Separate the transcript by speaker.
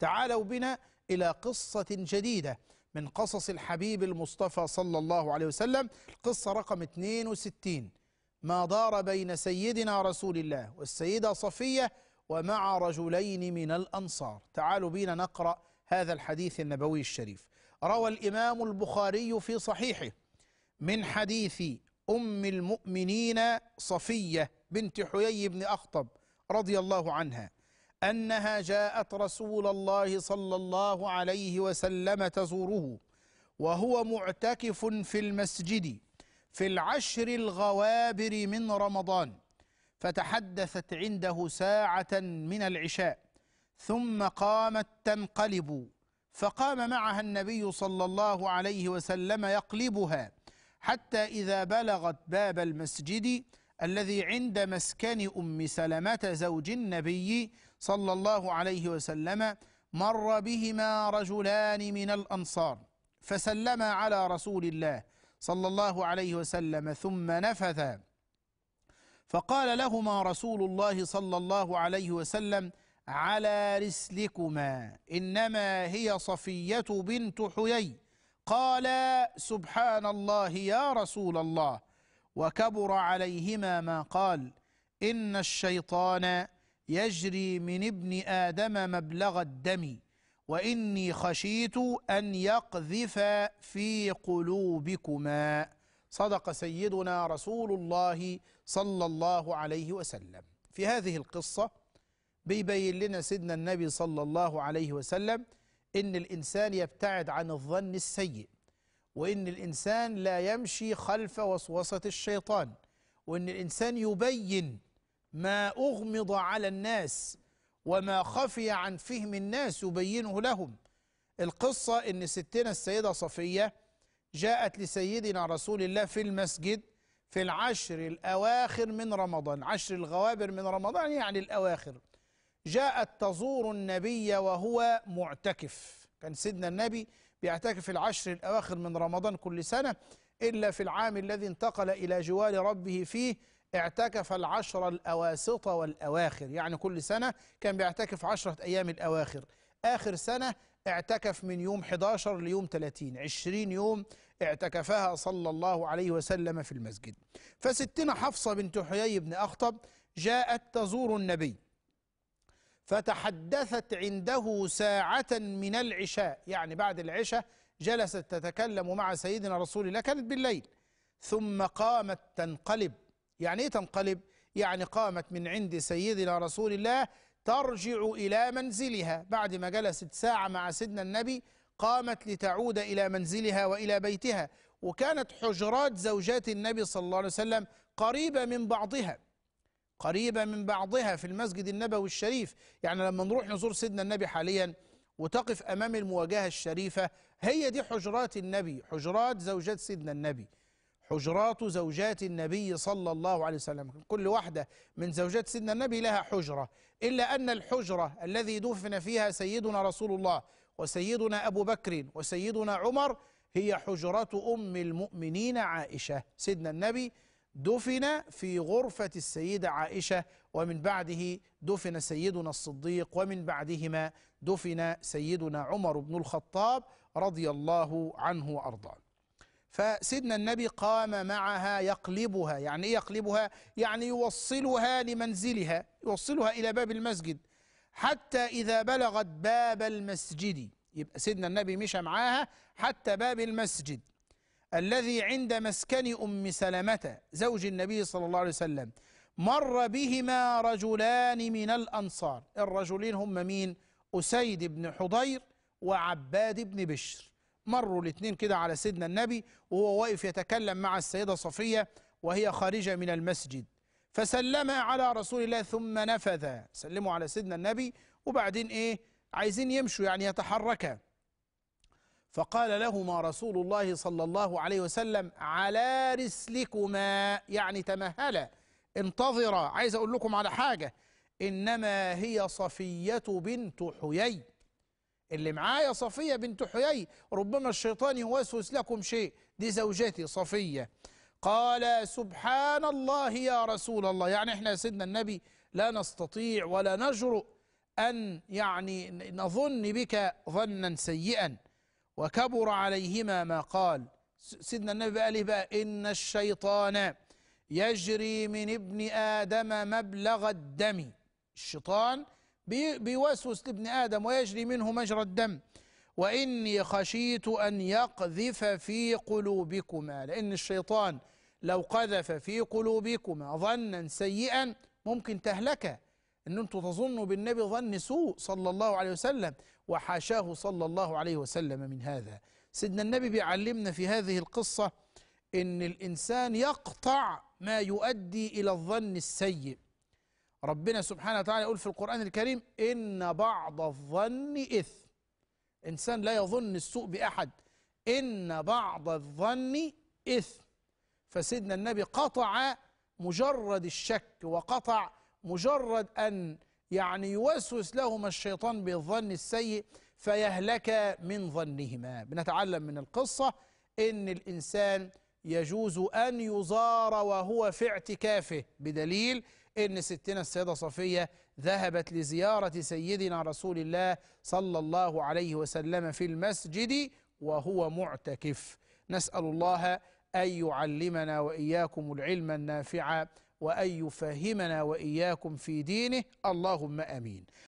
Speaker 1: تعالوا بنا إلى قصة جديدة من قصص الحبيب المصطفى صلى الله عليه وسلم قصة رقم 62 ما دار بين سيدنا رسول الله والسيدة صفية ومع رجلين من الأنصار تعالوا بنا نقرأ هذا الحديث النبوي الشريف روى الإمام البخاري في صحيحه من حديث أم المؤمنين صفية بنت حيي بن أخطب رضي الله عنها أنها جاءت رسول الله صلى الله عليه وسلم تزوره وهو معتكف في المسجد في العشر الغوابر من رمضان فتحدثت عنده ساعة من العشاء ثم قامت تنقلب فقام معها النبي صلى الله عليه وسلم يقلبها حتى إذا بلغت باب المسجد الذي عند مسكن أم سلمة زوج النبي صلى الله عليه وسلم مر بهما رجلان من الأنصار فسلما على رسول الله صلى الله عليه وسلم ثم نفثا فقال لهما رسول الله صلى الله عليه وسلم على رسلكما إنما هي صفية بنت حيي قال سبحان الله يا رسول الله وكبر عليهما ما قال إن الشيطان يجري من ابن آدم مبلغ الدم وإني خشيت أن يقذف في قلوبكما صدق سيدنا رسول الله صلى الله عليه وسلم في هذه القصة بيبين لنا سيدنا النبي صلى الله عليه وسلم إن الإنسان يبتعد عن الظن السيء وإن الإنسان لا يمشي خلف وسوسة الشيطان وإن الإنسان يبين ما أغمض على الناس وما خفي عن فهم الناس يبينه لهم القصة إن ستنا السيدة صفية جاءت لسيدنا رسول الله في المسجد في العشر الأواخر من رمضان عشر الغوابر من رمضان يعني الأواخر جاءت تزور النبي وهو معتكف كان سيدنا النبي بيعتكف العشر الأواخر من رمضان كل سنة إلا في العام الذي انتقل إلى جوار ربه فيه اعتكف العشر الأواسط والأواخر يعني كل سنة كان بيعتكف عشرة أيام الأواخر آخر سنة اعتكف من يوم 11 ليوم 30 20 يوم اعتكفها صلى الله عليه وسلم في المسجد فستنا حفصة بنت حيي بن أخطب جاءت تزور النبي فتحدثت عنده ساعة من العشاء يعني بعد العشاء جلست تتكلم مع سيدنا رسول الله كانت بالليل ثم قامت تنقلب يعني ايه تنقلب يعني قامت من عند سيدنا رسول الله ترجع إلى منزلها بعد ما جلست ساعة مع سيدنا النبي قامت لتعود إلى منزلها وإلى بيتها وكانت حجرات زوجات النبي صلى الله عليه وسلم قريبة من بعضها قريبة من بعضها في المسجد النبوي الشريف يعني لما نروح نزور سيدنا النبي حاليا وتقف أمام المواجهة الشريفة هي دي حجرات النبي حجرات زوجات سيدنا النبي حجرات زوجات النبي صلى الله عليه وسلم كل واحدة من زوجات سيدنا النبي لها حجرة إلا أن الحجرة الذي دفن فيها سيدنا رسول الله وسيدنا أبو بكر وسيدنا عمر هي حجرة أم المؤمنين عائشة سيدنا النبي دفن في غرفة السيدة عائشة ومن بعده دفن سيدنا الصديق ومن بعدهما دفن سيدنا عمر بن الخطاب رضي الله عنه وأرضاه فسيدنا النبي قام معها يقلبها يعني إيه يقلبها يعني يوصلها لمنزلها يوصلها إلى باب المسجد حتى إذا بلغت باب المسجد يبقى سيدنا النبي مشى معاها حتى باب المسجد الذي عند مسكن أم سلمة زوج النبي صلى الله عليه وسلم مر بهما رجلان من الأنصار الرجلين هم مين أسيد بن حضير وعباد بن بشر مروا الاثنين كده على سيدنا النبي وهو واقف يتكلم مع السيدة صفية وهي خارجة من المسجد فسلم على رسول الله ثم نفذ سلموا على سيدنا النبي وبعدين ايه عايزين يمشوا يعني يتحركا فقال لهما رسول الله صلى الله عليه وسلم على رسلكما يعني تمهلا انتظرا عايز اقول لكم على حاجه انما هي صفيه بنت حيي اللي معايا صفيه بنت حيي ربما الشيطان يوسوس لكم شيء دي زوجتي صفيه قال سبحان الله يا رسول الله يعني احنا يا سيدنا النبي لا نستطيع ولا نجرؤ ان يعني نظن بك ظنا سيئا وكبر عليهما ما قال سيدنا النبي بقى ليه بقى إن الشيطان يجري من ابن آدم مبلغ الدم الشيطان بيوسوس لابن آدم ويجري منه مجرى الدم وإني خشيت أن يقذف في قلوبكما لأن الشيطان لو قذف في قلوبكما ظنا سيئا ممكن تهلكا ان انتم تظنوا بالنبي ظن سوء صلى الله عليه وسلم وحاشاه صلى الله عليه وسلم من هذا سيدنا النبي بيعلمنا في هذه القصه ان الانسان يقطع ما يؤدي الى الظن السيء ربنا سبحانه وتعالى يقول في القران الكريم ان بعض الظن اثم انسان لا يظن السوء باحد ان بعض الظن اثم فسيدنا النبي قطع مجرد الشك وقطع مجرد أن يعني يوسوس لهما الشيطان بالظن السيء فيهلك من ظنهما بنتعلم من القصة إن الإنسان يجوز أن يزار وهو في اعتكافه بدليل إن ستنا السيدة صفية ذهبت لزيارة سيدنا رسول الله صلى الله عليه وسلم في المسجد وهو معتكف نسأل الله أن يعلمنا وإياكم العلم النافع وأن يفهمنا وإياكم في دينه اللهم أمين